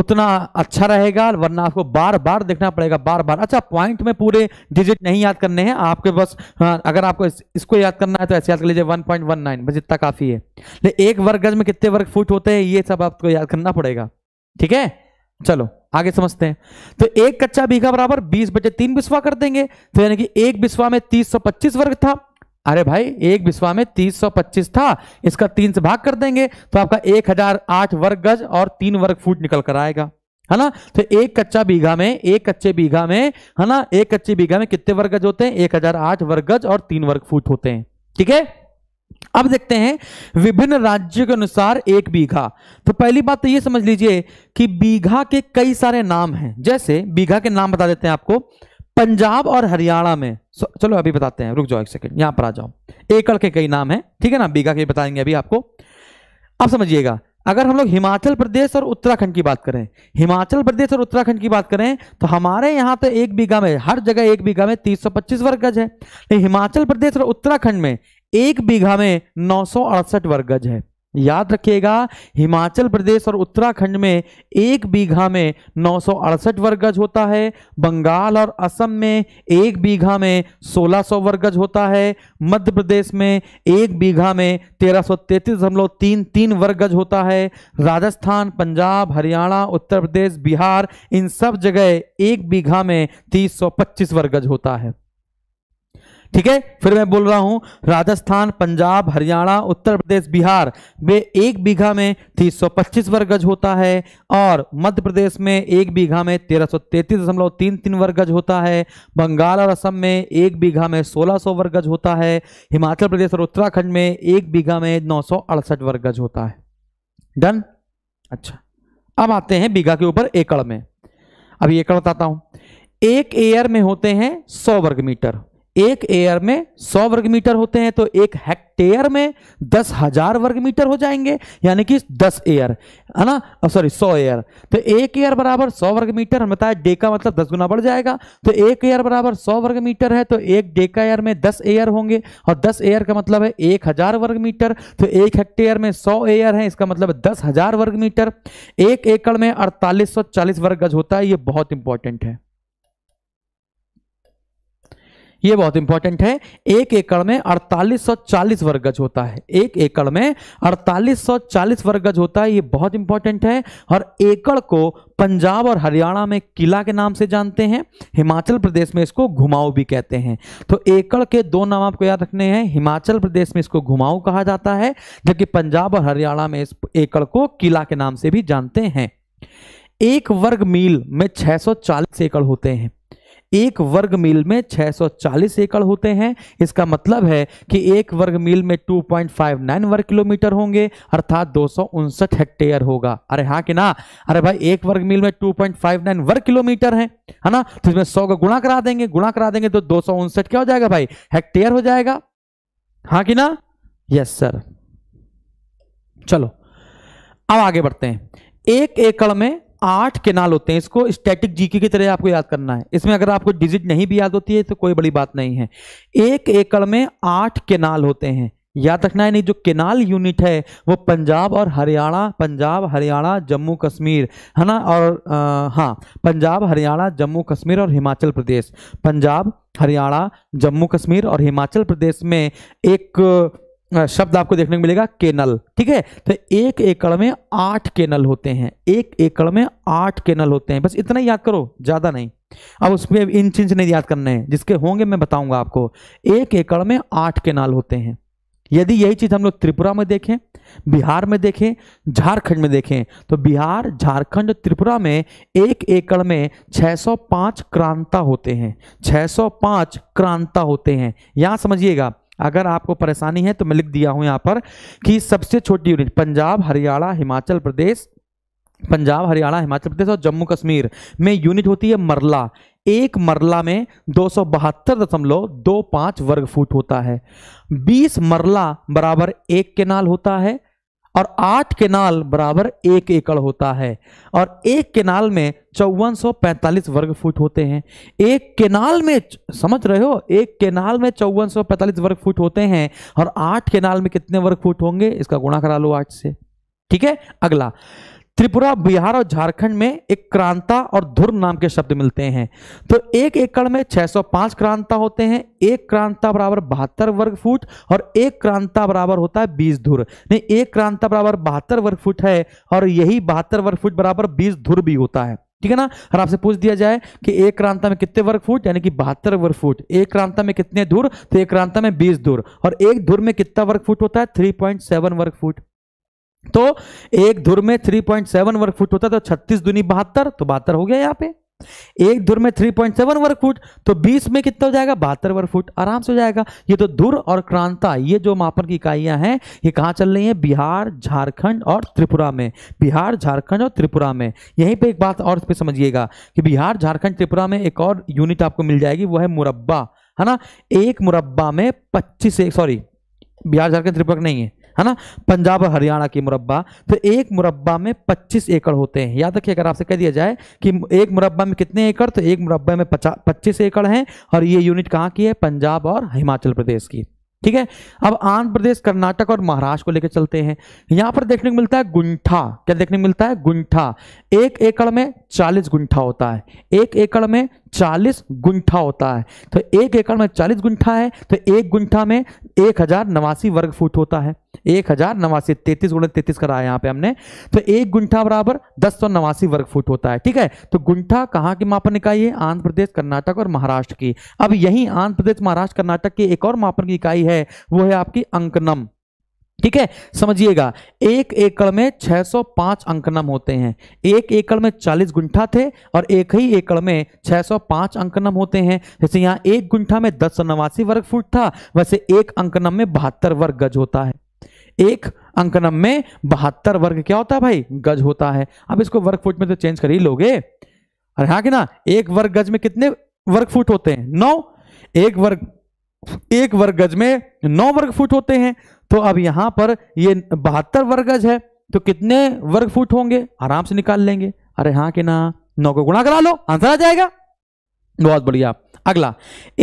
उतना अच्छा रहेगा वरना आपको बार बार देखना पड़ेगा बार बार अच्छा पॉइंट में पूरे डिजिट नहीं याद करने हैं आपके बस हाँ, अगर आपको इस, इसको याद करना है तो ऐसे याद कर लीजिए 1.19 बस इतना काफ़ी है एक वर्ग गज में कितने वर्ग फुट होते हैं ये सब आपको याद करना पड़ेगा ठीक है चलो आगे समझते हैं तो एक कच्चा बीघा बराबर बीस बचे तीन बिस्वा कर देंगे तो यानी कि एक बिस्वा में तीस सौ पच्चीस वर्ग था अरे भाई एक बिस्वा में तीस सौ पच्चीस था इसका तीन से भाग कर देंगे तो आपका एक हजार आठ वर्ग गज और तीन वर्ग फुट निकल कर आएगा है ना तो एक कच्चा बीघा में एक कच्चे बीघा में है ना एक कच्चे बीघा में कितने वर्ग गज होते हैं एक हजार आठ वर्ग गज और तीन वर्ग फुट होते हैं ठीक है अब देखते हैं विभिन्न राज्यों के अनुसार एक बीघा तो पहली बात तो ये समझ लीजिए कि बीघा के कई सारे नाम हैं जैसे बीघा के नाम बता देते हैं आपको पंजाब और हरियाणा में चलो अभी बताते हैं रुक जाओ एक सेकंड यहां पर आ जाओ एकड़ के कई नाम हैं ठीक है ना बीघा के बताएंगे अभी आपको अब समझिएगा अगर हम लोग हिमाचल प्रदेश और उत्तराखंड की बात करें हिमाचल प्रदेश और उत्तराखंड की बात करें तो हमारे यहाँ तो एक बीघा में हर जगह एक बीघा में 325 वर्ग गज है हिमाचल प्रदेश और उत्तराखंड में एक बीघा में नौ वर्ग गज है याद रखिएगा हिमाचल प्रदेश और उत्तराखंड में एक बीघा में नौ वर्ग गज होता है बंगाल और असम में एक बीघा में 1600 वर्ग गज होता है मध्य प्रदेश में एक बीघा में तेरह तीन तीन वर्ग गज होता है राजस्थान पंजाब हरियाणा उत्तर प्रदेश बिहार इन सब जगह एक बीघा में 325 वर्ग गज होता है ठीक है फिर मैं बोल रहा हूँ राजस्थान पंजाब हरियाणा उत्तर प्रदेश बिहार वे एक बीघा में पच्चीस वर्ग गज होता है और मध्य प्रदेश में एक बीघा में तेरह सौ तैंतीस दशमलव तीन तीन वर्ग गज होता है बंगाल और असम में एक बीघा में सौ वर्ग गज होता है हिमाचल प्रदेश और उत्तराखंड में एक बीघा में नौ सौ अड़सठ वर्ग गज होता है डन अच्छा अब आते हैं बीघा के ऊपर एकड़ में अभी एकड़ बताता हूं एक एयर में होते हैं सौ वर्ग मीटर एक एयर में सौ वर्ग मीटर होते हैं तो एक हेक्टेयर में दस हजार वर्ग मीटर हो जाएंगे यानी कि दस एयर है ना सॉरी सौ एयर तो एक एयर बराबर सौ वर्ग मीटर हमें बताया डेका मतलब दस गुना बढ़ जाएगा तो एक एयर बराबर सौ वर्ग मीटर है तो एक डेका एयर में दस एयर होंगे और दस एयर का मतलब है एक हजार वर्ग मीटर तो एक हेक्टेयर में सौ एयर है इसका मतलब दस हजार वर्ग मीटर एक एकड़ में अड़तालीस सौ चालीस वर्ग गज होता है ये बहुत इंपॉर्टेंट है ये बहुत इंपॉर्टेंट है एक एकड़ में 4840 वर्ग गज होता है एक एकड़ में 4840 वर्ग गज होता है ये बहुत इंपॉर्टेंट है और एकड़ को पंजाब और हरियाणा में किला के नाम से जानते हैं हिमाचल प्रदेश में इसको घुमाऊ भी कहते हैं तो एकड़ के दो नाम आपको याद रखने हैं हिमाचल प्रदेश में इसको घुमाऊ कहा जाता है जबकि पंजाब और हरियाणा में इस एकड़ को किला के नाम से भी जानते हैं एक वर्ग मील में 640 एकड़ होते हैं एक वर्ग मील में 640 एकड़ होते हैं इसका मतलब है कि एक वर्ग मील में 2.59 वर्ग किलोमीटर होंगे अर्थात दो हेक्टेयर होगा अरे हाँ कि ना अरे भाई एक वर्ग मील में 2.59 वर्ग किलोमीटर है है ना तो इसमें 100 का गुणा करा देंगे गुणा करा देंगे तो दो क्या हो जाएगा भाई हेक्टेयर हो जाएगा हाँ कि ना यस सर चलो अब आगे बढ़ते हैं एक एकड़ में आठ केनाल होते हैं इसको स्टैटिक जीके की तरह आपको याद करना है इसमें अगर आपको डिजिट नहीं भी याद होती है तो कोई बड़ी बात नहीं है एक एकड़ में आठ केनाल होते हैं याद रखना है नहीं जो केनाल यूनिट है वो पंजाब और हरियाणा पंजाब हरियाणा जम्मू कश्मीर है ना और हाँ पंजाब हरियाणा जम्मू कश्मीर और हिमाचल प्रदेश पंजाब हरियाणा जम्मू कश्मीर और हिमाचल प्रदेश में एक शब्द आपको देखने को मिलेगा केनल ठीक है तो एक एकड़ में आठ केनल होते हैं एक एकड़ में आठ केनल होते हैं बस इतना ही याद करो ज़्यादा नहीं अब उसमें इंच इंच नहीं याद करने हैं जिसके होंगे मैं बताऊंगा आपको एक एकड़ में आठ केनाल होते हैं यदि यही चीज़ हम लोग त्रिपुरा में देखें बिहार में देखें झारखंड में देखें तो बिहार झारखंड त्रिपुरा में एक एकड़ में 605 क्रांता होते हैं 605 क्रांता होते हैं यहां समझिएगा अगर आपको परेशानी है तो मैं लिख दिया हूं यहां पर कि सबसे छोटी यूनिट पंजाब हरियाणा हिमाचल प्रदेश पंजाब हरियाणा हिमाचल प्रदेश और जम्मू कश्मीर में यूनिट होती है मरला एक मरला में दो सौ बहत्तर दशमलव दो पांच वर्ग फुट होता है बीस मरला बराबर एक केनाल होता है और आठ केनाल बराबर एक एकड़ होता है और एक केनाल में चौवन सौ पैंतालीस वर्ग फुट होते हैं एक केनाल में समझ रहे हो एक केनाल में चौवन सौ पैंतालीस वर्ग फुट होते हैं और आठ केनाल में कितने वर्ग फुट होंगे इसका गुणा करा लो आठ से ठीक है अगला त्रिपुरा बिहार और झारखंड में एक क्रांता और धुर नाम के शब्द मिलते हैं तो एक एकड़ में 605 क्रांता होते हैं एक क्रांता बराबर बहत्तर वर्ग फुट और एक क्रांता बराबर होता है 20 धुर नहीं एक क्रांता बराबर बहत्तर वर्ग फुट है और यही बहत्तर वर्ग फुट बराबर 20 धुर भी होता है ठीक है ना और आपसे पूछ दिया जाए कि एक क्रांता में कितने वर्ग फुट यानी कि बहत्तर वर्ग फुट एक क्रांता में कितने धुर तो एक क्रांता में बीस धुर और एक धुर में कितना वर्ग फुट होता है सेवन वर्ग फुट तो एक धुर में 3.7 वर्ग फुट होता तो 36 दुनी बहत्तर तो बहत्तर हो गया यहाँ पे एक धुर में 3.7 वर्ग फुट तो 20 में कितना हो जाएगा बहत्तर वर्ग फुट आराम से हो जाएगा ये तो धुर और क्रांता ये जो मापन की इकाइयां हैं ये कहाँ चल रही हैं बिहार झारखंड और त्रिपुरा में बिहार झारखंड और त्रिपुरा में यहीं पर एक बात और पे समझिएगा कि बिहार झारखंड त्रिपुरा में एक और यूनिट आपको मिल जाएगी वो है मुरब्बा है ना एक मुरब्बा में पच्चीस सॉरी बिहार झारखंड त्रिपुरा नहीं है है ना पंजाब और हरियाणा की मुरब्बा तो एक मुरब्बा में 25 एकड़ होते हैं याद रखिए अगर आपसे कह दिया जाए कि एक मुरब्बा में कितने एकड़ तो एक मुरब्बा में पच्चीस एकड़ हैं और ये यूनिट कहाँ की है पंजाब और हिमाचल प्रदेश की ठीक है अब आंध्र प्रदेश कर्नाटक और महाराष्ट्र को लेकर चलते हैं यहां पर देखने को मिलता है गुंठा क्या देखने को मिलता है गुंठा एक एकड़ में चालीस गुंठा होता है एक एकड़ में चालीस गुंठा होता है तो एक एकड़ में चालीस गुंठा है तो एक गुंठा में एक हजार नवासी वर्ग फुट होता है एक हजार नवासी तैतीस गुण तैतीस करा है यहाँ पे हमने तो एक गुंठा बराबर दस सौ नवासी वर्ग फुट होता है ठीक है तो गुंठा कहाँ की मापन इकाई है आंध्र प्रदेश कर्नाटक और महाराष्ट्र की अब यही आंध्र प्रदेश महाराष्ट्र कर्नाटक की एक और मापन की इकाई है वो है आपकी अंकनम ठीक है समझिएगा एक एकड़ में 605 अंकनम होते हैं एक एकड़ में 40 गुंठा थे और एक ही एकड़ में 605 अंकनम होते हैं जैसे यहाँ एक गुंठा में दस नवासी वर्ग फुट था वैसे एक अंकनम में बहत्तर वर्ग गज होता है एक अंकनम में बहत्तर वर्ग क्या होता है भाई गज होता है अब इसको वर्ग फुट में तो चेंज कर ही लोगे अरे हाँ कि ना एक वर्ग गज में कितने वर्ग फुट होते हैं नौ एक वर्ग एक वर्ग गज में नौ वर्ग फुट होते हैं तो अब यहां पर ये बहत्तर वर्ग गज है तो कितने वर्ग फुट होंगे आराम से निकाल लेंगे अरे हाँ के ना नौ को गुणा करा लो आंसर आ जाएगा बहुत बढ़िया अगला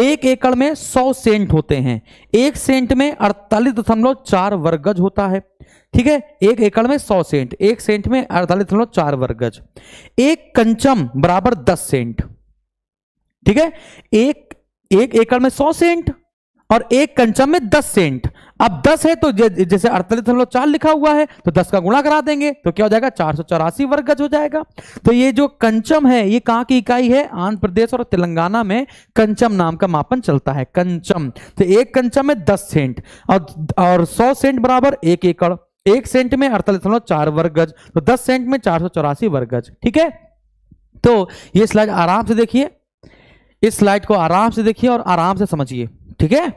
एक एकड़ में सौ सेंट होते हैं एक सेंट में अड़तालीस दशमलव चार वर्ग गज होता है ठीक है एक एकड़ में सौ सेंट एक सेंट में अड़तालीस दशमलव चार वर्ग गज एक कंचम बराबर दस सेंट ठीक है एक एक एकड़ में सौ सेंट और एक कंचम में दस सेंट अब दस है तो जैसे अड़तालीस दशमलव चार लिखा हुआ है तो दस का गुणा करा देंगे तो क्या हो जाएगा चार सौ चौरासी वर्ग गज हो जाएगा तो ये जो कंचम है ये कहां की इकाई है आंध्र प्रदेश और तेलंगाना में कंचम नाम का मापन चलता है कंचम तो एक कंचम में दस सेंट और, और सौ सेंट बराबर एक एकड़ एक सेंट में अड़तालीस दशमलव चार वर्ग गज तो दस सेंट में चार सौ चौरासी वर्ग गज ठीक है तो ये स्लाइड आराम से देखिए इस स्लाइड को आराम से देखिए और आराम से समझिए ठीक है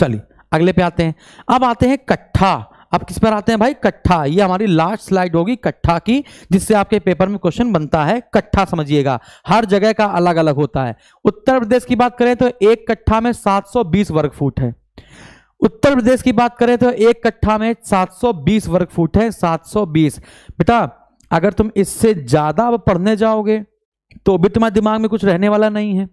चलिए अगले पे आते हैं अब आते हैं कट्ठा अब किस पर आते हैं भाई कट्ठा ये हमारी लास्ट स्लाइड होगी कट्ठा की जिससे आपके पेपर में क्वेश्चन बनता है कट्ठा समझिएगा हर जगह का अलग अलग होता है उत्तर प्रदेश की बात करें तो एक कट्ठा में 720 वर्ग फुट है उत्तर प्रदेश की बात करें तो एक कट्ठा में 720 वर्ग फुट है 720 बेटा अगर तुम इससे ज्यादा अब पढ़ने जाओगे तो भी तुम्हारे दिमाग में कुछ रहने वाला नहीं है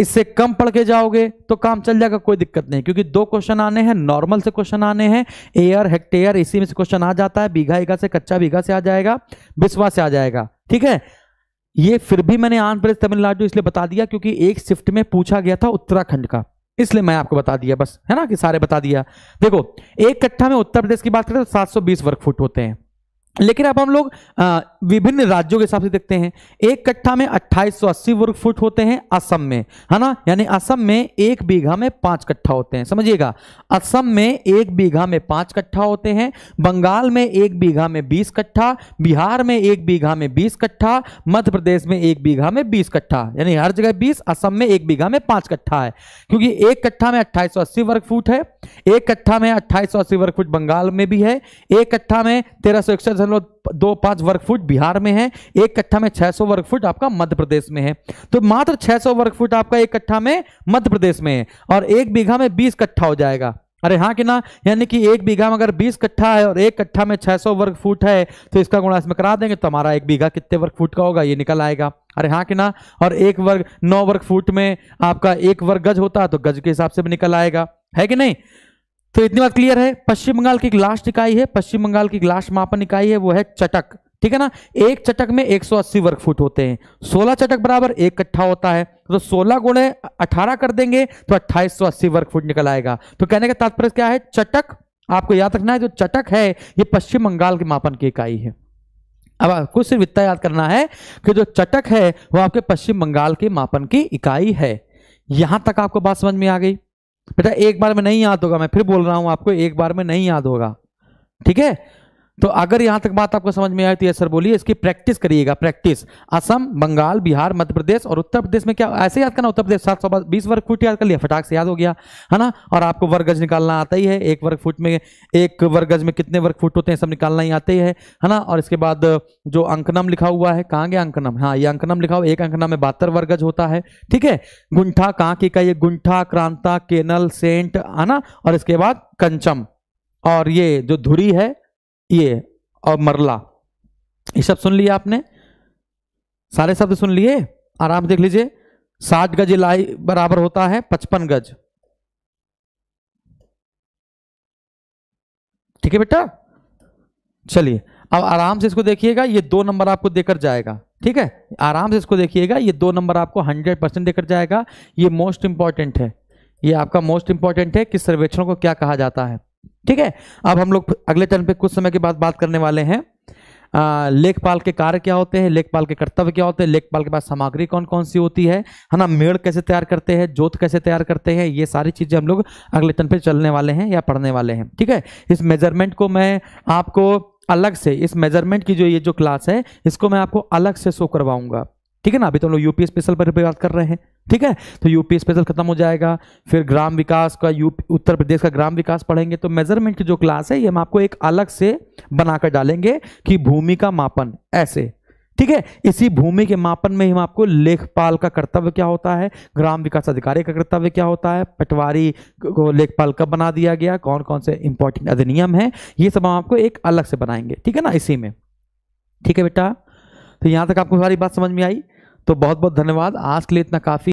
इससे कम पढ़ के जाओगे तो काम चल जाएगा कोई दिक्कत नहीं क्योंकि दो क्वेश्चन आने हैं नॉर्मल से क्वेश्चन आने हैं एयर हेक्टेयर इसी में से क्वेश्चन आ जाता है बीघा ईघा से कच्चा बीघा से आ जाएगा बिस्वा से आ जाएगा ठीक है ये फिर भी मैंने आंध्र प्रदेश तमिलनाडु इसलिए बता दिया क्योंकि एक शिफ्ट में पूछा गया था उत्तराखंड का इसलिए मैं आपको बता दिया बस है ना कि सारे बता दिया देखो एक कट्ठा में उत्तर प्रदेश की बात करें तो सात वर्ग फुट होते हैं लेकिन अब हम लोग विभिन्न राज्यों के हिसाब से देखते हैं एक कट्ठा में 2880 वर्ग फुट होते हैं असम में है ना यानी असम में एक बीघा में पांच कट्ठा होते हैं समझिएगा असम में एक बीघा में पांच कट्ठा होते हैं बंगाल में एक बीघा में बीस कट्ठा बिहार में एक बीघा में बीस कट्ठा मध्य प्रदेश में एक बीघा में बीस कट्ठा यानी हर जगह बीस असम में एक बीघा में पांच कट्ठा है क्योंकि एक कट्ठा में अट्ठाईस वर्ग फुट है एक कट्ठा में अट्ठाईस वर्ग फुट बंगाल में भी है एक कट्ठा में तेरह दशमलव दो पांच वर्ग फुट बिहार में है एक कट्ठा में 600 वर्ग फुट आपका मध्य प्रदेश में है तो मात्र 600 वर्ग फुट आपका एक कट्ठा में मध्य प्रदेश में है और एक बीघा में 20 कट्ठा हो जाएगा अरे हाँ कि ना यानी कि एक बीघा में अगर 20 कट्ठा है और एक कट्ठा में 600 वर्ग फुट है तो इसका गुणा इसमें करा देंगे तो हमारा एक बीघा कितने वर्ग फुट का होगा ये निकल आएगा अरे हाँ कि ना और एक वर्ग नौ वर्ग फुट में आपका एक वर्ग गज होता है तो गज के हिसाब से भी निकल आएगा है कि नहीं तो इतनी बात क्लियर है पश्चिम बंगाल की एक लास्ट इकाई है पश्चिम बंगाल की लास्ट मापन इकाई है वो है चटक ठीक है ना एक चटक में 180 वर्ग फुट होते हैं 16 चटक बराबर एक कट्ठा होता है तो 16 गुणे 18 कर देंगे तो 2880 वर्ग फुट निकल आएगा तो कहने का तात्पर्य क्या है चटक आपको याद रखना है जो चटक है ये पश्चिम बंगाल के मापन की इकाई है अब आपको सिर्फ इतना याद करना है कि जो चटक है वो आपके पश्चिम बंगाल के मापन की इकाई है यहां तक आपको बात समझ में आ गई बेटा एक बार में नहीं याद होगा मैं फिर बोल रहा हूं आपको एक बार में नहीं याद होगा ठीक है तो अगर यहां तक बात आपको समझ में आए तो ये सर बोलिए इसकी प्रैक्टिस करिएगा प्रैक्टिस असम बंगाल बिहार मध्य प्रदेश और उत्तर प्रदेश में क्या ऐसे याद करना उत्तर प्रदेश सात सौ बीस वर्ग फुट याद कर लिया फटाक से याद हो गया है ना और आपको वर्ग गज निकालना आता ही है एक वर्ग फुट में एक वर्ग गज में कितने वर्ग फुट होते हैं सब निकालना ही आते ही है ना और इसके बाद जो अंकनम लिखा हुआ है कहाँ गया अंकनम हाँ ये अंकनम लिखा हुआ एक अंकनम में बहत्तर वर्ग गज होता है ठीक है गुंठा कहाँ की का ये गुंठा क्रांता केनल सेंट है ना और इसके बाद कंचम और ये जो धुरी है ये और मरला ये सब सुन लिया आपने सारे शब्द सुन लिए आराम देख लीजिए साठ गज लाई बराबर होता है पचपन गज ठीक है बेटा चलिए अब आराम से इसको देखिएगा ये दो नंबर आपको देकर जाएगा ठीक है आराम से इसको देखिएगा ये दो नंबर आपको हंड्रेड परसेंट देकर जाएगा ये मोस्ट इंपॉर्टेंट है ये आपका मोस्ट इंपॉर्टेंट है कि सर्वेक्षण को क्या कहा जाता है ठीक है अब हम लोग अगले चरण पे कुछ समय के बाद बात करने वाले हैं लेखपाल के कार्य क्या होते हैं लेखपाल के कर्तव्य क्या होते हैं लेखपाल के पास सामग्री कौन कौन सी होती है है ना मेड़ कैसे तैयार करते हैं जोत कैसे तैयार करते हैं ये सारी चीज़ें हम लोग अगले चरण पे चलने वाले हैं या पढ़ने वाले हैं ठीक है इस मेजरमेंट को मैं आपको अलग से इस मेजरमेंट की जो ये जो क्लास है इसको मैं आपको अलग से शो करवाऊंगा ठीक है ना अभी तो हम लोग यूपी स्पेशल पर बात कर रहे हैं ठीक है तो यूपी स्पेशल खत्म हो जाएगा फिर ग्राम विकास का यूपी उत्तर प्रदेश का ग्राम विकास पढ़ेंगे तो मेजरमेंट की जो क्लास है ये हम आपको एक अलग से बनाकर डालेंगे कि भूमि का मापन ऐसे ठीक है इसी भूमि के मापन में हम आपको लेखपाल का कर्तव्य क्या होता है ग्राम विकास अधिकारी का कर्तव्य क्या होता है पटवारी को लेखपाल कब बना दिया गया कौन कौन से इंपॉर्टेंट अधिनियम है ये सब हम आपको एक अलग से बनाएंगे ठीक है ना इसी में ठीक है बेटा तो यहां तक आपको सारी बात समझ में आई तो बहुत बहुत धन्यवाद आज के लिए इतना काफ़ी